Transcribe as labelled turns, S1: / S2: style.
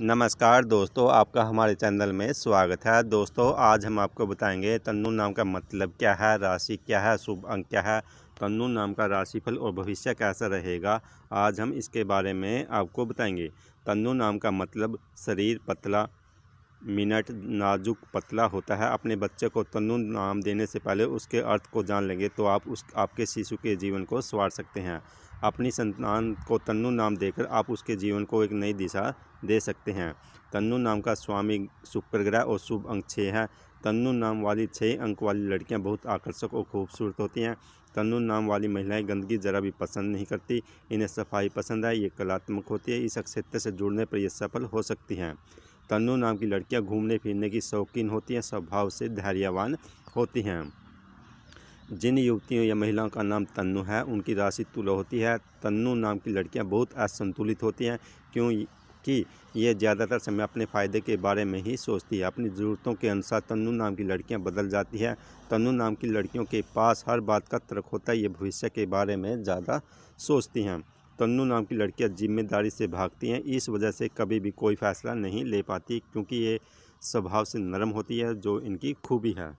S1: नमस्कार दोस्तों आपका हमारे चैनल में स्वागत है दोस्तों आज हम आपको बताएंगे तन्नू नाम का मतलब क्या है राशि क्या है शुभ अंक क्या है तन्नू नाम का राशिफल और भविष्य कैसा रहेगा आज हम इसके बारे में आपको बताएंगे तन्नू नाम का मतलब शरीर पतला मिनट नाजुक पतला होता है अपने बच्चे को तनु नाम देने से पहले उसके अर्थ को जान लेंगे तो आप उस आपके शिशु के जीवन को संवार सकते हैं अपनी संतान को तनु नाम देकर आप उसके जीवन को एक नई दिशा दे सकते हैं तनु नाम का स्वामी शुक्र ग्रह और शुभ अंक छः है तन्नु नाम वाली छः अंक वाली लड़कियां बहुत आकर्षक और खूबसूरत होती हैं तनु नाम वाली महिलाएं गंदगी जरा भी पसंद नहीं करती इन्हें सफाई पसंद है ये कलात्मक होती है इस क्षेत्र से जुड़ने पर यह सफल हो सकती हैं तनु नाम की लड़कियां घूमने फिरने की शौकीन होती हैं स्वभाव से धैर्यवान होती हैं जिन युवतियों या महिलाओं का नाम तन्नु है उनकी राशि तुला होती है तन्नु नाम की लड़कियां बहुत असंतुलित होती हैं क्योंकि ये ज़्यादातर समय अपने फ़ायदे के बारे में ही सोचती है अपनी ज़रूरतों के अनुसार तन्नु नाम की लड़कियां बदल जाती हैं तन्नू नाम की लड़कियों के पास हर बात का तर्क होता है ये भविष्य के बारे में ज़्यादा सोचती हैं तन्नू नाम की लड़कियां जिम्मेदारी से भागती हैं इस वजह से कभी भी कोई फैसला नहीं ले पाती क्योंकि ये स्वभाव से नरम होती है जो इनकी खूबी है